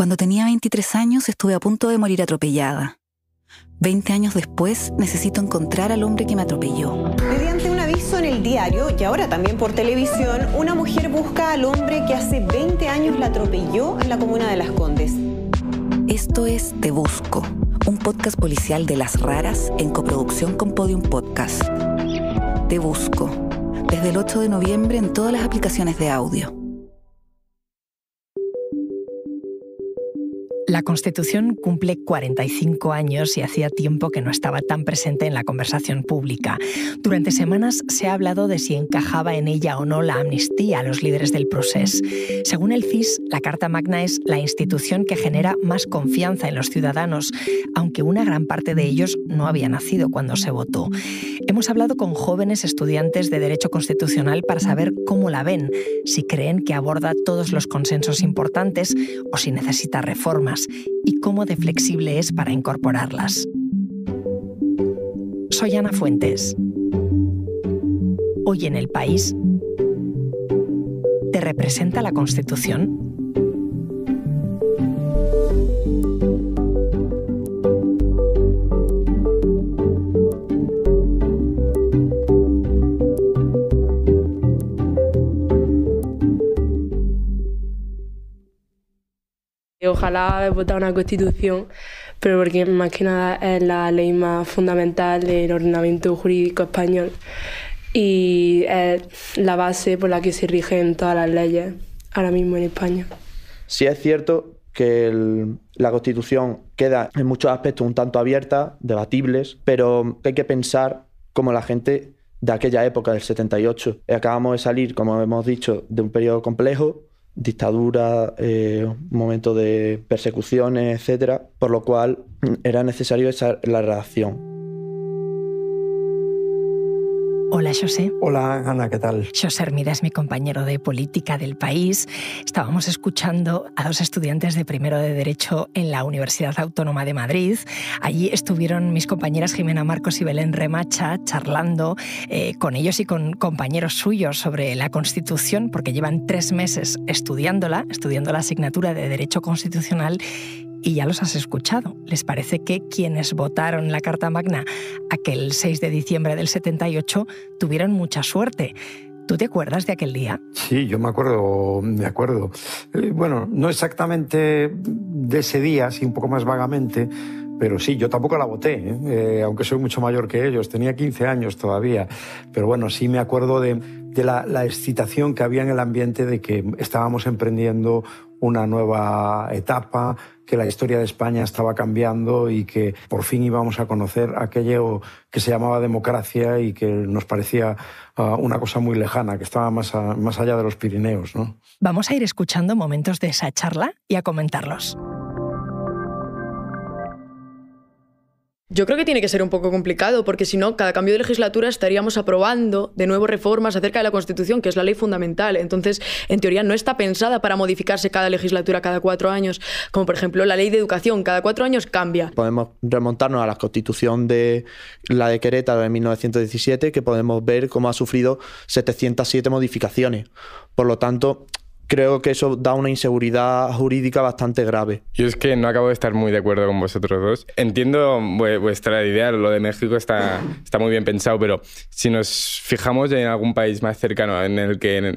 Cuando tenía 23 años estuve a punto de morir atropellada. 20 años después necesito encontrar al hombre que me atropelló. Mediante un aviso en el diario y ahora también por televisión, una mujer busca al hombre que hace 20 años la atropelló en la comuna de Las Condes. Esto es Te Busco, un podcast policial de Las Raras en coproducción con Podium Podcast. Te Busco, desde el 8 de noviembre en todas las aplicaciones de audio. La Constitución cumple 45 años y hacía tiempo que no estaba tan presente en la conversación pública. Durante semanas se ha hablado de si encajaba en ella o no la amnistía a los líderes del proceso. Según el CIS, la Carta Magna es la institución que genera más confianza en los ciudadanos, aunque una gran parte de ellos no había nacido cuando se votó. Hemos hablado con jóvenes estudiantes de Derecho Constitucional para saber cómo la ven, si creen que aborda todos los consensos importantes o si necesita reformas y cómo de flexible es para incorporarlas. Soy Ana Fuentes. Hoy en el país, ¿te representa la Constitución? ojalá haber votado una constitución, pero porque más que nada es la ley más fundamental del ordenamiento jurídico español y es la base por la que se rigen todas las leyes ahora mismo en España. Sí es cierto que la Constitución queda en muchos aspectos un tanto abierta, debatibles, pero hay que pensar como la gente de aquella época del 78. Acabamos de salir, como hemos dicho, de un periodo complejo dictadura, eh, momento de persecuciones, etcétera, Por lo cual era necesario esa, la reacción. Hola, José. Hola, Ana, ¿qué tal? José Hermida es mi compañero de política del país. Estábamos escuchando a dos estudiantes de primero de Derecho en la Universidad Autónoma de Madrid. Allí estuvieron mis compañeras Jimena Marcos y Belén Remacha charlando eh, con ellos y con compañeros suyos sobre la Constitución, porque llevan tres meses estudiándola, estudiando la asignatura de Derecho Constitucional y ya los has escuchado. ¿Les parece que quienes votaron la Carta Magna aquel 6 de diciembre del 78 tuvieron mucha suerte? ¿Tú te acuerdas de aquel día? Sí, yo me acuerdo, me acuerdo. Eh, bueno, no exactamente de ese día, sí un poco más vagamente, pero sí, yo tampoco la voté, ¿eh? Eh, aunque soy mucho mayor que ellos, tenía 15 años todavía, pero bueno, sí me acuerdo de, la, la excitación que había en el ambiente de que estábamos emprendiendo una nueva etapa, que la historia de España estaba cambiando y que por fin íbamos a conocer aquello que se llamaba democracia y que nos parecía ah, una cosa muy lejana, que estaba más, más allá de los Pirineos. ¿no? Vamos a ir escuchando momentos de esa charla y a comentarlos. Yo creo que tiene que ser un poco complicado, porque si no, cada cambio de legislatura estaríamos aprobando de nuevo reformas acerca de la Constitución, que es la ley fundamental. Entonces, en teoría, no está pensada para modificarse cada legislatura cada cuatro años, como por ejemplo la ley de educación, cada cuatro años cambia. Podemos remontarnos a la Constitución de la de Querétaro de 1917, que podemos ver cómo ha sufrido 707 modificaciones. Por lo tanto, creo que eso da una inseguridad jurídica bastante grave. Yo es que no acabo de estar muy de acuerdo con vosotros dos. Entiendo vuestra idea, lo de México está, está muy bien pensado, pero si nos fijamos en algún país más cercano en el que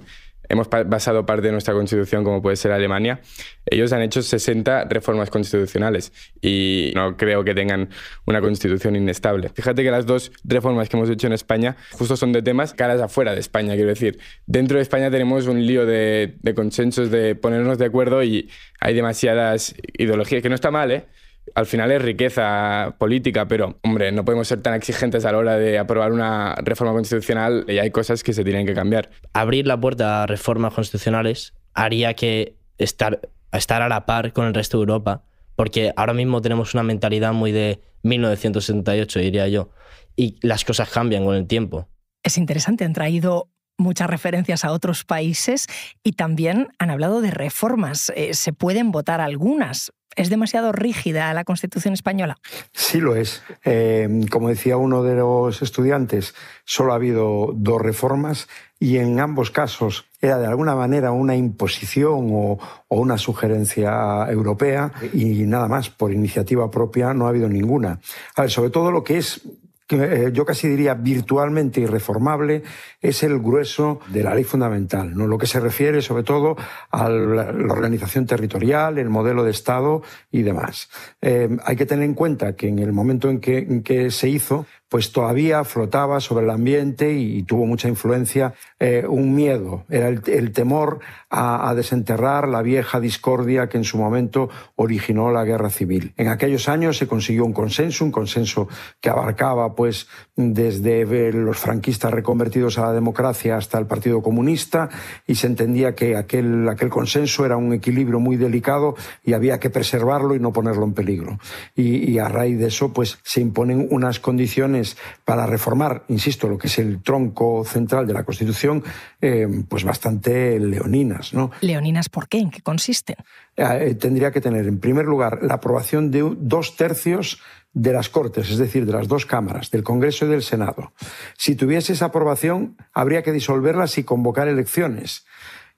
hemos basado parte de nuestra constitución, como puede ser Alemania, ellos han hecho 60 reformas constitucionales y no creo que tengan una constitución inestable. Fíjate que las dos reformas que hemos hecho en España justo son de temas caras afuera de España, quiero decir. Dentro de España tenemos un lío de, de consensos, de ponernos de acuerdo y hay demasiadas ideologías, que no está mal, ¿eh? al final es riqueza política, pero hombre, no podemos ser tan exigentes a la hora de aprobar una reforma constitucional y hay cosas que se tienen que cambiar. Abrir la puerta a reformas constitucionales haría que estar, estar a la par con el resto de Europa, porque ahora mismo tenemos una mentalidad muy de 1978, diría yo, y las cosas cambian con el tiempo. Es interesante, han traído muchas referencias a otros países y también han hablado de reformas. Eh, se pueden votar algunas, ¿Es demasiado rígida la Constitución española? Sí lo es. Eh, como decía uno de los estudiantes, solo ha habido dos reformas y en ambos casos era de alguna manera una imposición o, una sugerencia europea y nada más, por iniciativa propia no ha habido ninguna. sobre todo lo que es que eh, yo casi diría virtualmente irreformable, es el grueso de la ley fundamental, ¿no? lo que se refiere sobre todo a la, organización territorial, el modelo de Estado y demás. Eh, hay que tener en cuenta que en el momento en que se hizo, pues todavía flotaba sobre el ambiente y, tuvo mucha influencia eh, un miedo, era el, temor a, desenterrar la vieja discordia que en su momento originó la guerra civil. En aquellos años se consiguió un consenso, un consenso que abarcaba pues desde eh, los franquistas reconvertidos a la democracia hasta el Partido Comunista y se entendía que aquel, aquel consenso era un equilibrio muy delicado y había que preservarlo y no ponerlo en peligro. y, y a raíz de eso pues se imponen unas condiciones para reformar, insisto, lo que es el tronco central de la Constitución, eh, pues bastante leoninas. ¿no? ¿Leoninas por qué? ¿En qué consisten? Eh, eh, tendría que tener, en primer lugar, la aprobación de dos tercios de las Cortes, es decir, de las dos cámaras, del Congreso y del Senado. Si tuviese esa aprobación, habría que disolverlas y convocar elecciones.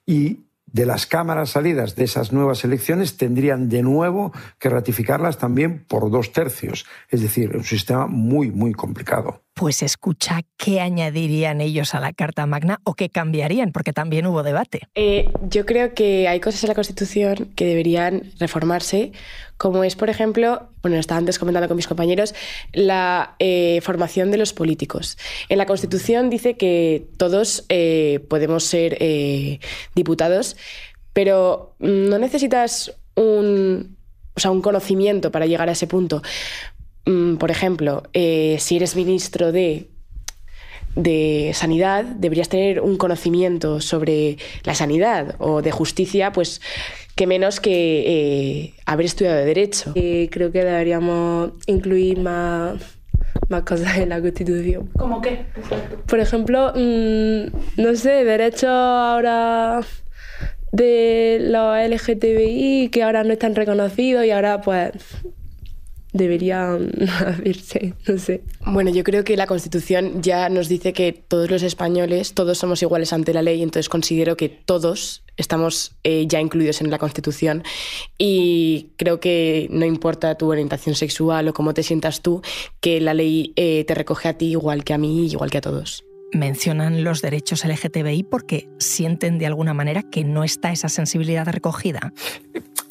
Y de las cámaras salidas de esas nuevas elecciones tendrían de nuevo que ratificarlas también por dos tercios. Es decir, un sistema muy, muy complicado pues escucha qué añadirían ellos a la Carta Magna o qué cambiarían, porque también hubo debate. Eh, yo creo que hay cosas en la Constitución que deberían reformarse, como es, por ejemplo, bueno, estaba antes comentando con mis compañeros, la eh, formación de los políticos. En la Constitución dice que todos eh, podemos ser diputados, pero no necesitas un, un conocimiento para llegar a ese punto. Mm, por ejemplo, eh, si eres ministro de de sanidad, deberías tener un conocimiento sobre la sanidad o de justicia, pues que menos que eh, haber estudiado de derecho. Eh, creo que deberíamos incluir más, más cosas en la Constitución. ¿Cómo qué? Por ejemplo, mm, no sé, derecho ahora de los LGTBI que ahora no están reconocidos y ahora pues debería haberse, no sé. Bueno, yo creo que la Constitución ya nos dice que todos los españoles, todos somos iguales ante la ley, entonces considero que todos estamos eh, ya incluidos en la Constitución y creo que no importa tu orientación sexual o cómo te sientas tú, que la ley eh, te recoge a ti igual que a mí, igual que a todos. Mencionan los derechos LGTBI porque sienten de alguna manera que no está esa sensibilidad recogida.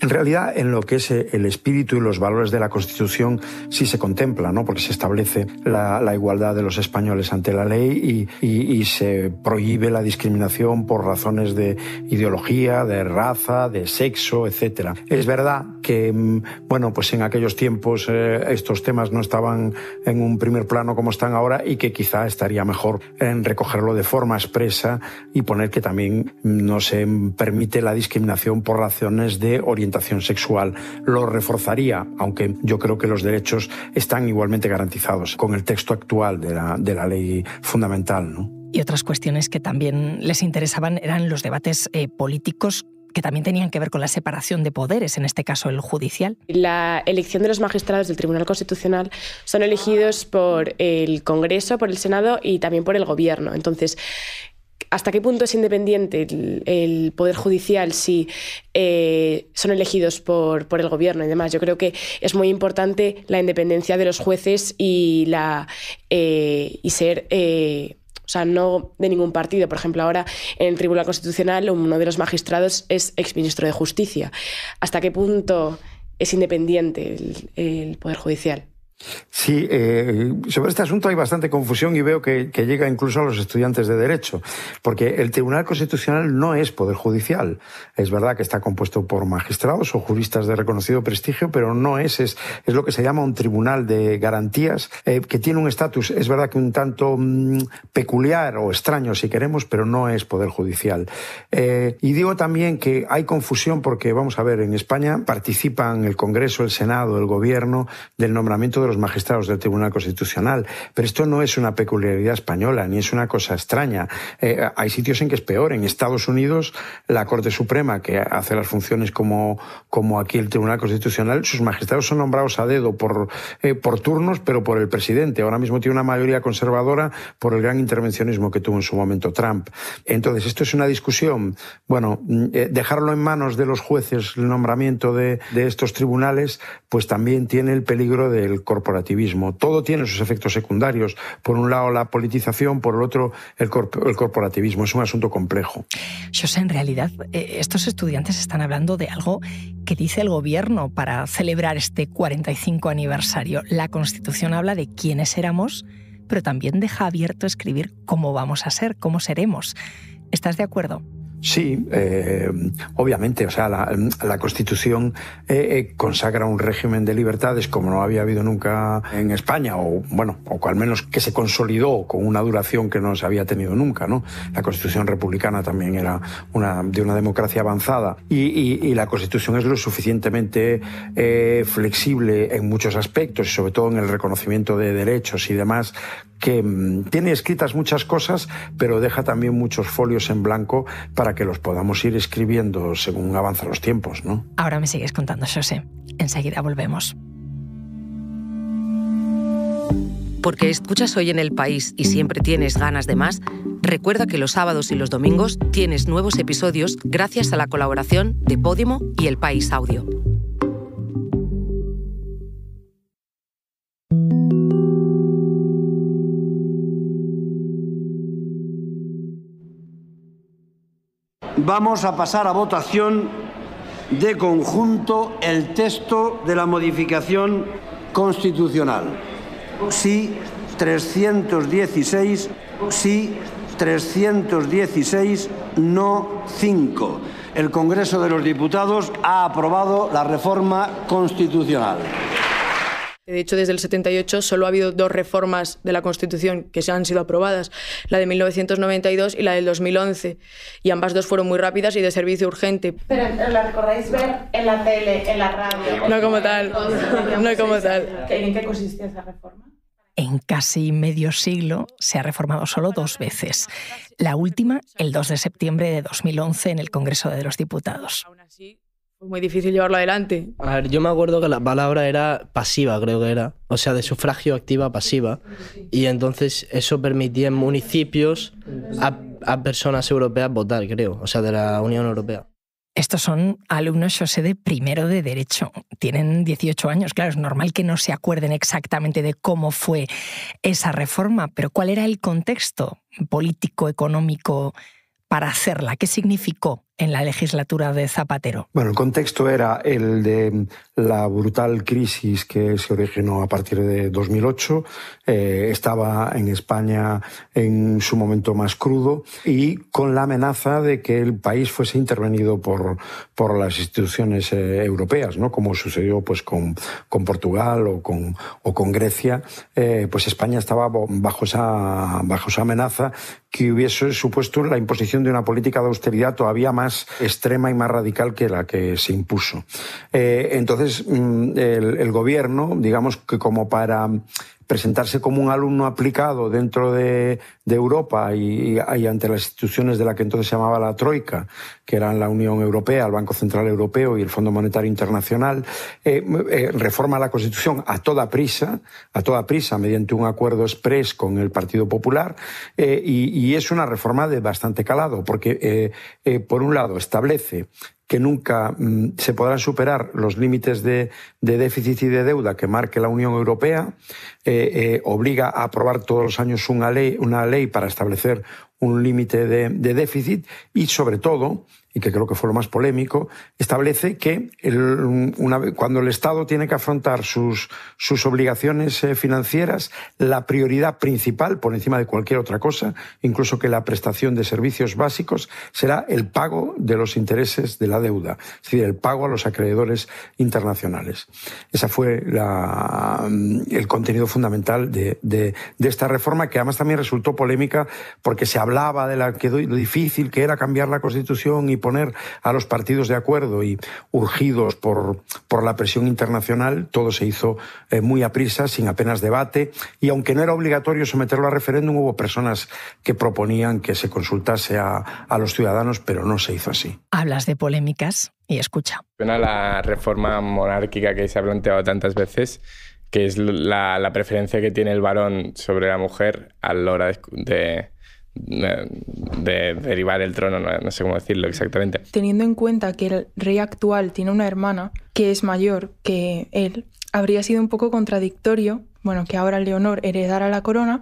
En realidad, en lo que es eh, el espíritu y los valores de la Constitución sí se contempla, ¿no? porque se establece la, igualdad de los españoles ante la ley y, se prohíbe la discriminación por razones de ideología, de raza, de sexo, etc. Es verdad que, mm, bueno, pues en aquellos tiempos eh, estos temas no estaban en un primer plano como están ahora y que quizá estaría mejor en recogerlo de forma expresa y poner que también mm, no se permite la discriminación por razones de orientación sexual lo reforzaría, aunque yo creo que los derechos están igualmente garantizados con el texto actual de la, de la ley fundamental. Y otras cuestiones que también les interesaban eran los debates eh, políticos que también tenían que ver con la separación de poderes, en este caso el judicial. La elección de los magistrados del Tribunal Constitucional son elegidos por el Congreso, por el Senado y también por el Gobierno. Entonces, ¿Hasta qué punto es independiente el, Poder Judicial si eh, son elegidos por, el Gobierno y demás? Yo creo que es muy importante la independencia de los jueces y, eh, ser... Eh, o sea, no de ningún partido. Por ejemplo, ahora en el Tribunal Constitucional uno de los magistrados es exministro de Justicia. ¿Hasta qué punto es independiente el Poder Judicial? Sí, eh, sobre este asunto hay bastante confusión y veo que, llega incluso a los estudiantes de Derecho, porque el Tribunal Constitucional no es Poder Judicial. Es verdad que está compuesto por magistrados o juristas de reconocido prestigio, pero no es, es, lo que se llama un Tribunal de Garantías, eh, que tiene un estatus, es verdad que un tanto mm, peculiar o extraño si queremos, pero no es Poder Judicial. Eh, y digo también que hay confusión porque, vamos a ver, en España participan el Congreso, el Senado, el Gobierno del nombramiento de los magistrados del Tribunal Constitucional. Pero esto no es una peculiaridad española, ni es una cosa extraña. Eh, hay sitios en que es peor. En Estados Unidos, la Corte Suprema, que hace las funciones como, como aquí el Tribunal Constitucional, sus magistrados son nombrados a dedo por, eh, por turnos, pero por el presidente. Ahora mismo tiene una mayoría conservadora por el gran intervencionismo que tuvo en su momento Trump. Entonces, esto es una discusión. Bueno, mm, eh, dejarlo en manos de los jueces el nombramiento de, de estos tribunales, pues también tiene el peligro del corporativismo. Todo tiene sus efectos secundarios. Por un lado la politización, por el otro el, corporativismo. Es un asunto complejo. Yo sé, en realidad, eh, estos estudiantes están hablando de algo que dice el gobierno para celebrar este 45 aniversario. La Constitución habla de quiénes éramos, pero también deja abierto escribir cómo vamos a ser, cómo seremos. ¿Estás de acuerdo? Sí, eh, obviamente, o sea, la, Constitución eh, eh, consagra un régimen de libertades como no había habido nunca en España, o bueno, o al menos que se consolidó con una duración que no se había tenido nunca, ¿no? La Constitución republicana también era una, de una democracia avanzada y, y, y la Constitución es lo suficientemente flexible en muchos aspectos y sobre todo en el reconocimiento de derechos y demás que mm, tiene escritas muchas cosas, pero deja también muchos folios en blanco para que los podamos ir escribiendo según avanzan los tiempos, ¿no? Ahora me sigues contando, José. Enseguida volvemos. Porque escuchas hoy en el país y siempre tienes ganas de más, recuerda que los sábados y los domingos tienes nuevos episodios gracias a la colaboración de Podimo y El País Audio. vamos a pasar a votación de conjunto el texto de la modificación constitucional. Sí 316, sí 316, no 5. El Congreso de los Diputados ha aprobado la reforma constitucional. De hecho, desde el 78 solo ha habido dos reformas de la Constitución que se han sido aprobadas, la de 1992 y la del 2011, y ambas dos fueron muy rápidas y de servicio urgente. Pero la recordáis ver en la tele, en la radio. No como tal, no como tal. ¿En qué consistía esa reforma? En casi medio siglo se ha reformado solo dos veces. La última, el 2 de septiembre de 2011, en el Congreso de los Diputados. Pues muy difícil llevarlo adelante. A ver, yo me acuerdo que la palabra era pasiva, creo que era. O sea, de sufragio activa pasiva. Y entonces eso permitía en municipios a, personas europeas votar, creo. O sea, de la Unión Europea. Estos son alumnos, yo sé, de primero de Derecho. Tienen 18 años, claro, es normal que no se acuerden exactamente de cómo fue esa reforma, pero ¿cuál era el contexto político, económico para hacerla? ¿Qué significó en la legislatura de Zapatero. Bueno, el contexto era el de la brutal crisis que se originó a partir de 2008. Eh, estaba en España en su momento más crudo y con la amenaza de que el país fuese intervenido por, por las instituciones eh, europeas, ¿no? Como sucedió pues con, con Portugal o con, o con Grecia. Eh, pues España estaba bajo esa, bajo esa amenaza que hubiese supuesto la imposición de una política de austeridad todavía más más extrema y más radical que la que se impuso. Eh, entonces, mm, el, gobierno, digamos que como para presentarse como un alumno aplicado dentro de, Europa y, ante las instituciones de la que entonces se llamaba la Troika, que eran la Unión Europea, el Banco Central Europeo y el Fondo Monetario Internacional, eh, eh, reforma la Constitución a toda prisa, a toda prisa, mediante un acuerdo exprés con el Partido Popular, eh, y, y, es una reforma de bastante calado, porque por un lado establece que nunca mm, se podrán superar los límites de, déficit y de deuda que marque la Unión Europea, eh, eh, obliga a aprobar todos los años una ley, para establecer un límite de, déficit y, sobre todo, y que creo que fue lo más polémico, establece que cuando el Estado tiene que afrontar sus, sus obligaciones eh, financieras, la prioridad principal, por encima de cualquier otra cosa, incluso que la prestación de servicios básicos, será el pago de los intereses de la deuda, es decir, el pago a los acreedores internacionales. Ese fue mm, el contenido fundamental de, esta reforma, que además también resultó polémica porque se hablaba de la, lo difícil que era cambiar la Constitución y poner a los partidos de acuerdo y urgidos por, por la presión internacional, todo se hizo eh, muy a prisa, sin apenas debate, y aunque no era obligatorio someterlo a referéndum, hubo personas que proponían que se consultase a, a los ciudadanos, pero no se hizo así. Hablas de polémicas y escucha. la reforma monárquica que se ha planteado tantas veces, que es la, preferencia que tiene el varón sobre la mujer a la hora de eh, de derivar el trono, no, sé cómo decirlo exactamente. Teniendo en cuenta que el rey actual tiene una hermana que es mayor que él, habría sido un poco contradictorio, bueno, que ahora Leonor heredara la corona,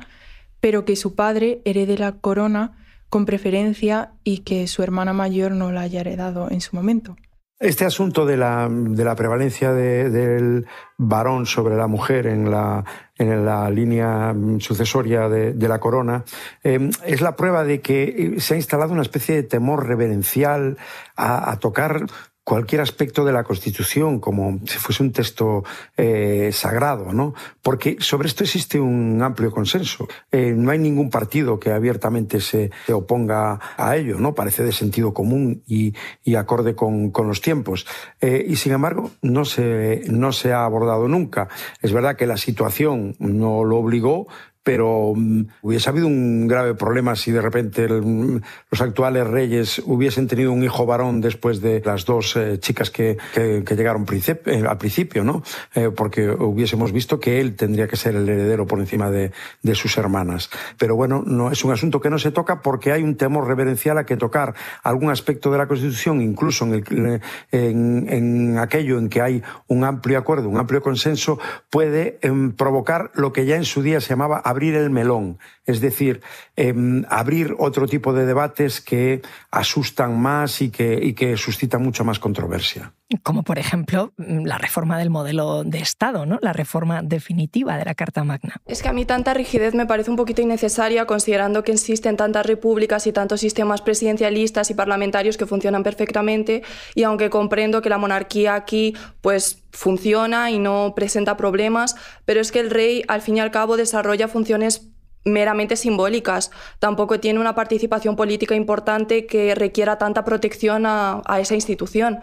pero que su padre herede la corona con preferencia y que su hermana mayor no la haya heredado en su momento. Este asunto de la, de la prevalencia del varón sobre la mujer en la, en la línea sucesoria de, la corona em, es la prueba de que eh, se ha instalado una especie de temor reverencial a tocar cualquier aspecto de la Constitución como si fuese un texto eh, sagrado, ¿no? Porque sobre esto existe un amplio consenso. Eh, no hay ningún partido que abiertamente se, se, oponga a ello, ¿no? Parece de sentido común y, y acorde con, con, los tiempos. Eh, y sin embargo, no se, no se ha abordado nunca. Es verdad que la situación no lo obligó, pero mm, hubiese habido un grave problema si de repente mm, los actuales reyes hubiesen tenido un hijo varón después de las dos eh, chicas que, que, llegaron eh, al principio, ¿no? Eh, porque hubiésemos visto que él tendría que ser el heredero por encima de, sus hermanas. Pero bueno, no es un asunto que no se toca porque hay un temor reverencial a que tocar algún aspecto de la Constitución, incluso en, en, en aquello en que hay un amplio acuerdo, un amplio consenso, puede em, provocar lo que ya en su día se llamaba abrir el melón, es decir, em, abrir otro tipo de debates que asustan más y que, y que suscitan mucha más controversia como por ejemplo mm, la reforma del modelo de Estado, ¿no? la reforma definitiva de la Carta Magna. Es que a mí tanta rigidez me parece un poquito innecesaria considerando que existen tantas repúblicas y tantos sistemas presidencialistas y parlamentarios que funcionan perfectamente y aunque comprendo que la monarquía aquí pues funciona y no presenta problemas, pero es que el rey al fin y al cabo desarrolla funciones meramente simbólicas. Tampoco tiene una participación política importante que requiera tanta protección a, a esa institución.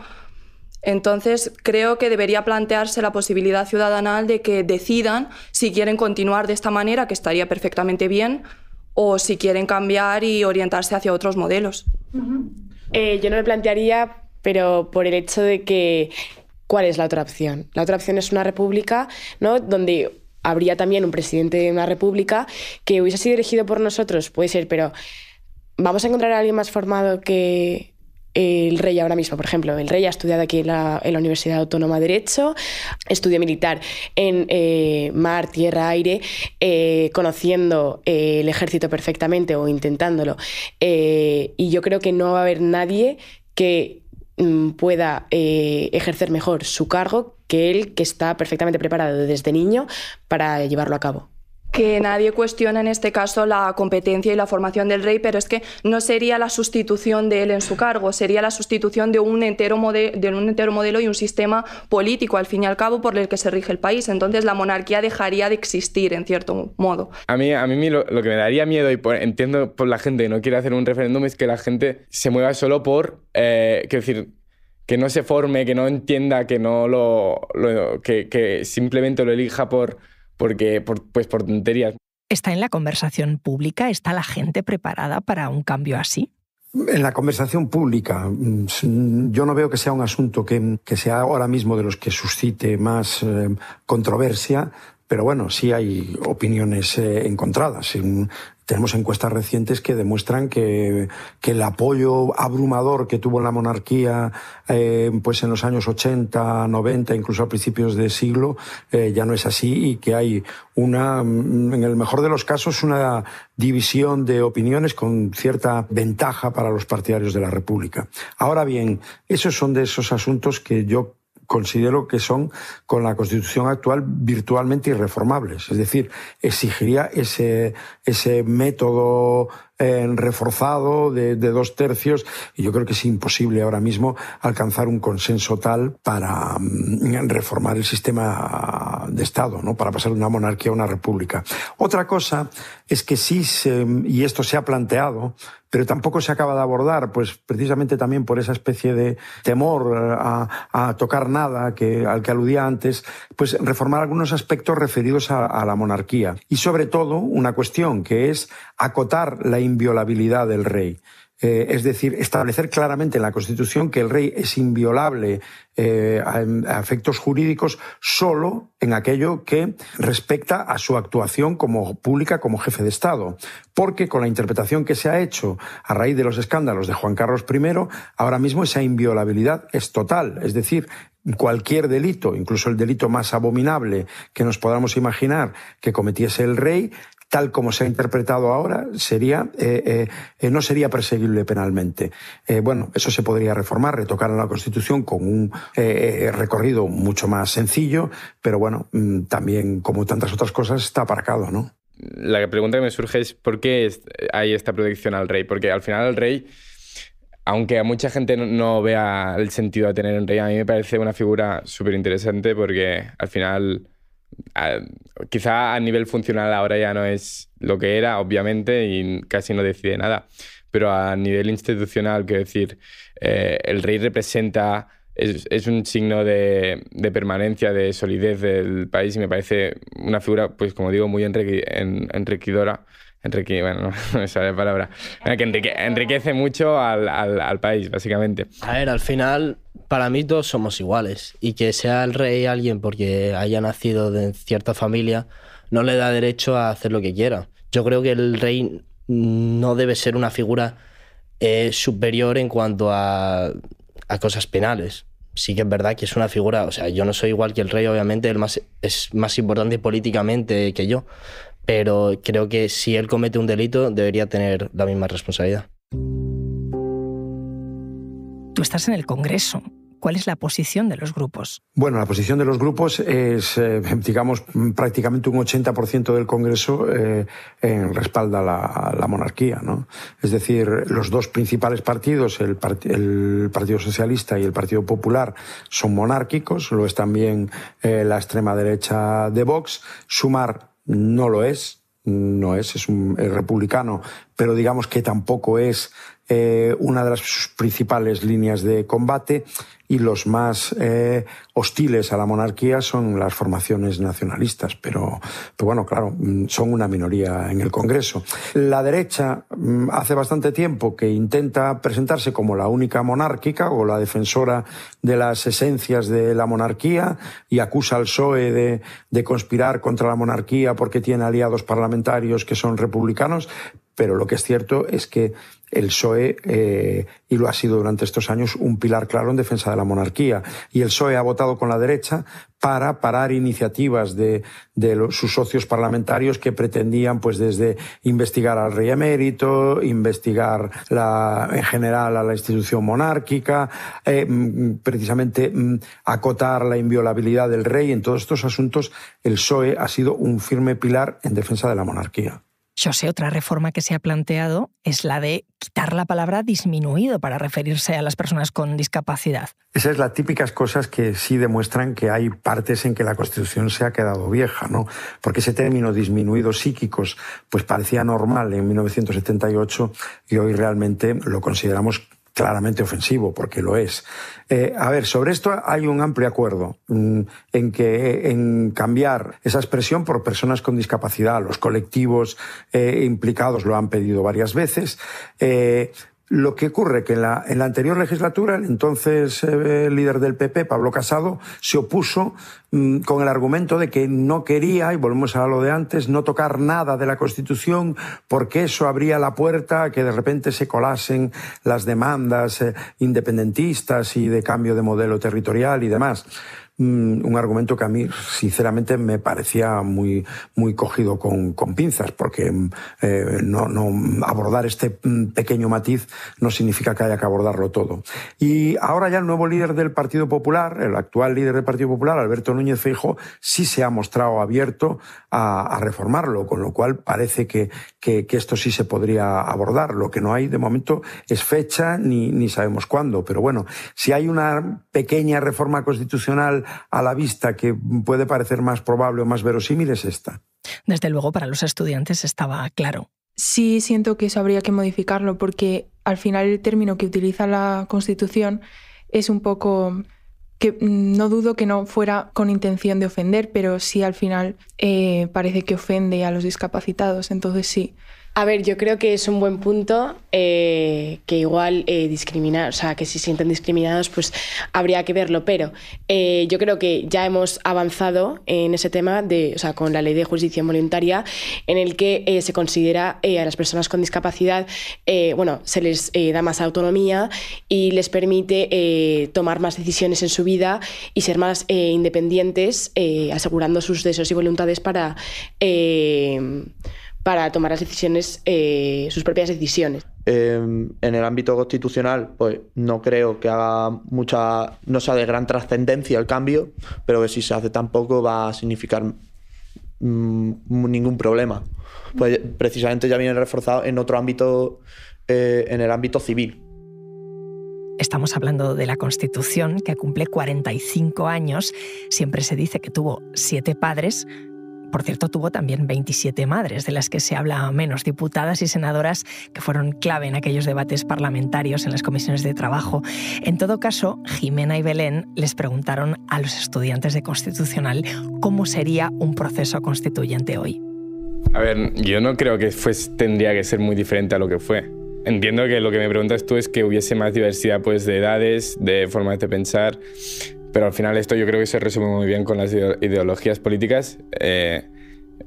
Entonces, creo que debería plantearse la posibilidad ciudadana de que decidan si quieren continuar de esta manera, que estaría perfectamente bien, o si quieren cambiar y orientarse hacia otros modelos. Eh, yo no me plantearía, pero por el hecho de que, ¿cuál es la otra opción? La otra opción es una república, ¿no? Donde habría también un presidente de una república que hubiese sido elegido por nosotros, puede ser, pero ¿vamos a encontrar a alguien más formado que el rey ahora mismo, por ejemplo, el rey ha estudiado aquí en la, Universidad Autónoma de Derecho, estudio militar en eh, mar, tierra, aire, eh, conociendo eh, el ejército perfectamente o intentándolo. y yo creo que no va a haber nadie que mm, pueda ejercer mejor su cargo que él que está perfectamente preparado desde niño para llevarlo a cabo que nadie cuestiona en este caso la competencia y la formación del rey, pero es que no sería la sustitución de él en su cargo, sería la sustitución de un entero, modelo y un sistema político, al fin y al cabo, por el que se rige el país. Entonces la monarquía dejaría de existir, en cierto modo. A mí, a mí lo, que me daría miedo, y entiendo por la gente que no quiere hacer un referéndum, es que la gente se mueva solo por, eh, decir, que no se forme, que no entienda, que no lo, que simplemente lo elija por porque, pues por tonterías. ¿Está en la conversación pública? ¿Está la gente preparada para un cambio así? En la conversación pública, mm, yo no veo que sea un asunto que, sea ahora mismo de los que suscite más eh, controversia, pero bueno, sí hay opiniones eh, encontradas tenemos encuestas recientes que demuestran que, el apoyo abrumador que tuvo la monarquía eh, pues en los años 80, 90, incluso a principios de siglo, eh, ya no es así y que hay una, mm, en el mejor de los casos, una división de opiniones con cierta ventaja para los partidarios de la República. Ahora bien, esos son de esos asuntos que yo considero que son con la Constitución actual virtualmente irreformables. Es decir, exigiría ese, ese método reforzado de, dos tercios. Y yo creo que es imposible ahora mismo alcanzar un consenso tal para mm, reformar el sistema de Estado, ¿no? Para pasar de una monarquía a una república. Otra cosa es que sí, se, y esto se ha planteado, pero tampoco se acaba de abordar, pues precisamente también por esa especie de temor a, tocar nada que, al que aludía antes, pues reformar algunos aspectos referidos a, a la monarquía. Y sobre todo, una cuestión que es acotar la inviolabilidad del rey. Eh, es decir, establecer claramente en la Constitución que el rey es inviolable a, eh, a, efectos jurídicos solo en aquello que respecta a su actuación como pública, como jefe de Estado. Porque con la interpretación que se ha hecho a raíz de los escándalos de Juan Carlos I, ahora mismo esa inviolabilidad es total. Es decir, cualquier delito, incluso el delito más abominable que nos podamos imaginar que cometiese el rey, tal como se ha interpretado ahora, sería, eh, eh, eh, no sería perseguible penalmente. bueno, eso se podría reformar, retocar en la Constitución con un recorrido mucho más sencillo, pero bueno, mm, también, como tantas otras cosas, está aparcado, ¿no? La pregunta que me surge es por qué hay esta protección al rey, porque al final el rey aunque a mucha gente no, vea el sentido de tener un rey, a mí me parece una figura súper interesante porque al final quizá a nivel funcional ahora ya no es lo que era, obviamente, y casi no decide nada, pero a nivel institucional, quiero decir, eh, el rey representa, es, un signo de, permanencia, de solidez del país y me parece una figura, pues como digo, muy enriquecedora. en, bueno, no me sale la palabra. Que enriquece mucho al, al país, básicamente. A ver, al final para mí todos somos iguales y que sea el rey alguien porque haya nacido de cierta familia no le da derecho a hacer lo que quiera. Yo creo que el rey no debe ser una figura eh, superior en cuanto a, cosas penales. Sí que es verdad que es una figura, o sea, yo no soy igual que el rey, obviamente, él es más importante políticamente que yo, pero creo que si él comete un delito debería tener la misma responsabilidad estás en el Congreso. ¿Cuál es la posición de los grupos? Bueno, la posición de los grupos es, eh, digamos, prácticamente un 80% del Congreso eh, respalda la, monarquía, ¿no? Es decir, los dos principales partidos, el, Partido Socialista y el Partido Popular, son monárquicos, lo es también eh, la extrema derecha de Vox. Sumar no lo es, no es, es, un, es republicano, pero digamos que tampoco es eh, una de las principales líneas de combate y los más eh, hostiles a la monarquía son las formaciones nacionalistas, pero, pero bueno, claro, mm, son una minoría en el Congreso. La derecha mm, hace bastante tiempo que intenta presentarse como la única monárquica o la defensora de las esencias de la monarquía y acusa al PSOE de, de conspirar contra la monarquía porque tiene aliados parlamentarios que son republicanos, pero lo que es cierto es que el PSOE, eh, y lo ha sido durante estos años, un pilar claro en defensa de la monarquía. Y el PSOE ha votado con la derecha para parar iniciativas de, sus socios parlamentarios que pretendían, pues desde investigar al rey emérito, investigar la, en general a la institución monárquica, eh, mm, precisamente mm, acotar la inviolabilidad del rey. En todos estos asuntos, el PSOE ha sido un firme pilar en defensa de la monarquía. Yo sé, otra reforma que se ha planteado es la de quitar la palabra disminuido para referirse a las personas con discapacidad. Esa es las típicas cosas que sí demuestran que hay partes en que la Constitución se ha quedado vieja, ¿no? Porque ese término disminuidos psíquicos, pues parecía normal en 1978 y hoy realmente lo consideramos claramente ofensivo, porque lo es. Eh, a ver, sobre esto hay un amplio acuerdo mm, en que en cambiar esa expresión por personas con discapacidad. Los colectivos eh, implicados lo han pedido varias veces. Eh, lo que ocurre que en la, anterior legislatura, el entonces el eh, líder del PP, Pablo Casado, se opuso mm, con el argumento de que no quería, y volvemos a lo de antes, no tocar nada de la Constitución porque eso abría la puerta a que de repente se colasen las demandas eh, independentistas y de cambio de modelo territorial y demás. Mm, un argumento que a mí, sinceramente, me parecía muy, muy cogido con, con pinzas, porque mm, eh, no, no, abordar este mm, pequeño matiz no significa que haya que abordarlo todo. Y ahora ya el nuevo líder del Partido Popular, el actual líder del Partido Popular, Alberto Núñez Feijo, sí se ha mostrado abierto a, reformarlo, con lo cual parece que, que, que, esto sí se podría abordar. Lo que no hay de momento es fecha ni, ni sabemos cuándo, pero bueno, si hay una pequeña reforma constitucional a la vista que puede parecer más probable o más verosímil es esta. Desde luego, para los estudiantes estaba claro. Sí, siento que eso habría que modificarlo porque al final el término que utiliza la Constitución es un poco que no dudo que no fuera con intención de ofender, pero sí al final eh, parece que ofende a los discapacitados. Entonces sí, a ver, yo creo que es un buen punto eh, que igual eh, discriminar, o sea, que si sienten discriminados, pues habría que verlo. Pero eh, yo creo que ya hemos avanzado en ese tema, de, o sea, con la ley de jurisdicción voluntaria, en el que se considera a las personas con discapacidad, bueno, se les da más autonomía y les permite tomar más decisiones en su vida y ser más independientes, asegurando sus deseos y voluntades para para tomar las decisiones, eh, sus propias decisiones. Em, en el ámbito constitucional, pues no creo que haga mucha, no sea de gran trascendencia el cambio, pero que si se hace tampoco va a significar mm, ningún problema. Pues precisamente ya viene reforzado en otro ámbito, eh, en el ámbito civil. Estamos hablando de la Constitución, que cumple 45 años. Siempre se dice que tuvo siete padres, por cierto, tuvo también 27 madres, de las que se habla menos, diputadas y senadoras que fueron clave en aquellos debates parlamentarios, en las comisiones de trabajo. En todo caso, Jimena y Belén les preguntaron a los estudiantes de Constitucional cómo sería un proceso constituyente hoy. A ver, yo no creo que pues, tendría que ser muy diferente a lo que fue. Entiendo que lo que me preguntas tú es que hubiese más diversidad pues, de edades, de formas de pensar, pero al final esto yo creo que se resume muy bien con las ideologías políticas. Eh,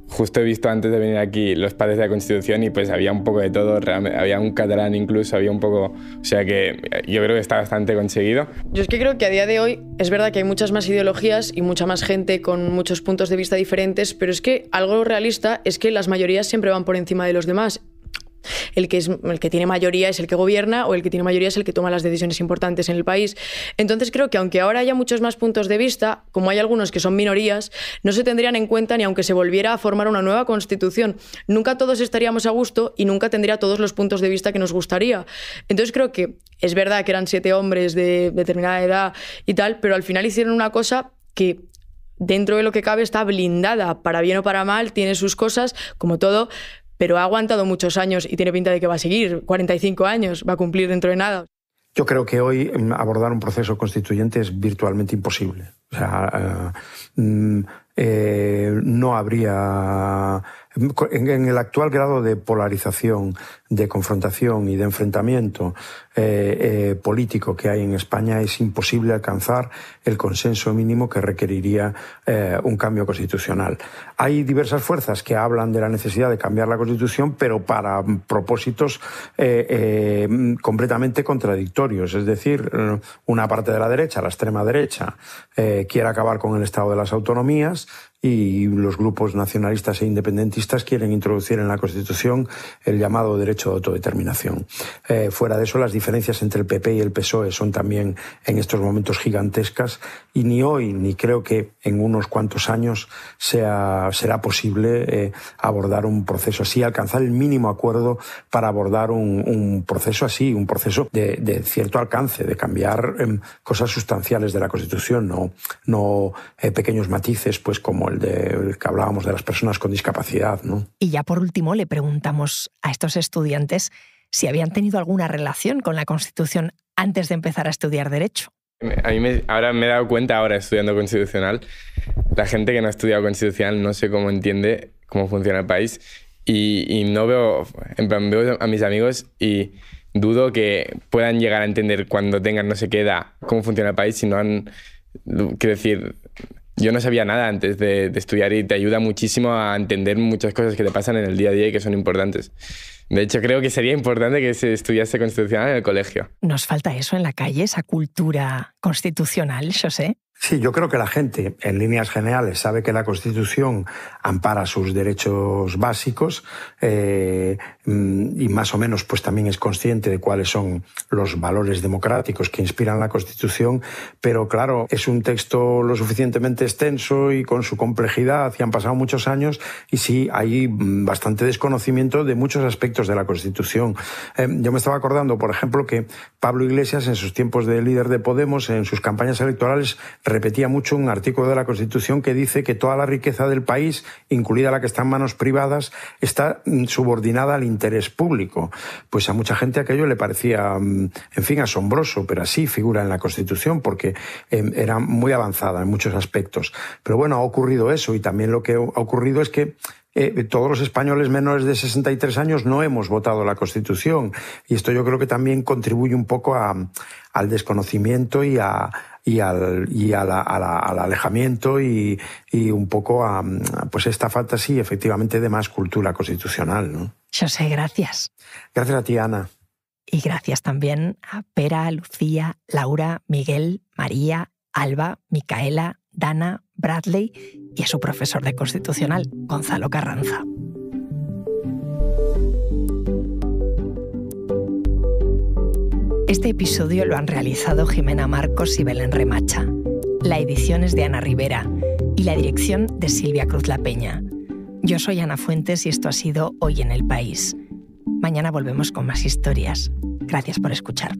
justo he visto antes de venir aquí los padres de la Constitución y pues había un poco de todo, había un catalán incluso, había un poco, o sea que eh, yo creo que está bastante conseguido. Yo es que creo que a día de hoy es verdad que hay muchas más ideologías y mucha más gente con muchos puntos de vista diferentes, pero es que algo realista es que las mayorías siempre van por encima de los demás el que, es, el que tiene mayoría es el que gobierna o el que tiene mayoría es el que toma las decisiones importantes en el país. Entonces creo que aunque ahora haya muchos más puntos de vista, como hay algunos que son minorías, no se tendrían en cuenta ni aunque se volviera a formar una nueva constitución. Nunca todos estaríamos a gusto y nunca tendría todos los puntos de vista que nos gustaría. Entonces creo que es verdad que eran siete hombres de determinada edad y tal, pero al final hicieron una cosa que dentro de lo que cabe está blindada, para bien o para mal, tiene sus cosas, como todo, pero ha aguantado muchos años y tiene pinta de que va a seguir, 45 años, va a cumplir dentro de nada. Yo creo que hoy mm, abordar un proceso constituyente es virtualmente imposible. O sea, eh, mm, eh, no habría en, el actual grado de polarización, de confrontación y de enfrentamiento eh, eh, político que hay en España, es imposible alcanzar el consenso mínimo que requeriría eh, un cambio constitucional. Hay diversas fuerzas que hablan de la necesidad de cambiar la Constitución, pero para propósitos completamente contradictorios. Es decir, una parte de la derecha, la extrema derecha, quiere acabar con el Estado de las Autonomías, y los grupos nacionalistas e independentistas quieren introducir en la Constitución el llamado derecho de autodeterminación. Eh, fuera de eso, las diferencias entre el PP y el PSOE son también en estos momentos gigantescas y ni hoy ni creo que en unos cuantos años sea, será posible eh, abordar un proceso así, alcanzar el mínimo acuerdo para abordar un, proceso así, un proceso de, cierto alcance, de cambiar em, cosas sustanciales de la Constitución, no, no eh, pequeños matices, pues como del de, que hablábamos de las personas con discapacidad. ¿no? Y ya por último le preguntamos a estos estudiantes si habían tenido alguna relación con la Constitución antes de empezar a estudiar Derecho. A mí me, ahora me he dado cuenta, ahora estudiando constitucional, la gente que no ha estudiado constitucional no sé cómo entiende cómo funciona el país y, y no veo, en plan, veo a mis amigos y dudo que puedan llegar a entender cuando tengan no sé qué edad cómo funciona el país si no han, quiero decir, yo no sabía nada antes de, estudiar y te ayuda muchísimo a entender muchas cosas que te pasan en el día a día y que son importantes. De hecho, creo que sería importante que se estudiase constitucional en el colegio. ¿Nos falta eso en la calle, esa cultura constitucional, yo sé. Sí, yo creo que la gente, en líneas generales, sabe que la Constitución ampara sus derechos básicos eh, mm, y más o menos, pues también es consciente de cuáles son los valores democráticos que inspiran la Constitución. Pero claro, es un texto lo suficientemente extenso y con su complejidad y han pasado muchos años y sí hay bastante desconocimiento de muchos aspectos de la Constitución. Eh, yo me estaba acordando, por ejemplo, que Pablo Iglesias en sus tiempos de líder de Podemos, en sus campañas electorales repetía mucho un artículo de la Constitución que dice que toda la riqueza del país, incluida la que está en manos privadas, está mm, subordinada al interés público. Pues a mucha gente aquello le parecía, mm, en fin, asombroso, pero así figura en la Constitución porque em, era muy avanzada en muchos aspectos. Pero bueno, ha ocurrido eso y también lo que ha ocurrido es que eh, todos los españoles menores de 63 años no hemos votado la Constitución. Y esto yo creo que también contribuye un poco al desconocimiento y, a, al, alejamiento y, un poco a pues esta falta, sí, efectivamente, de más cultura constitucional. ¿no? José, gracias. Gracias a ti, Ana. Y gracias también a Pera, Lucía, Laura, Miguel, María, Alba, Micaela, Dana, Bradley y a su profesor de constitucional, Gonzalo Carranza. Este episodio lo han realizado Jimena Marcos y Belén Remacha. La edición es de Ana Rivera y la dirección de Silvia Cruz La Peña. Yo soy Ana Fuentes y esto ha sido Hoy en el País. Mañana volvemos con más historias. Gracias por escuchar.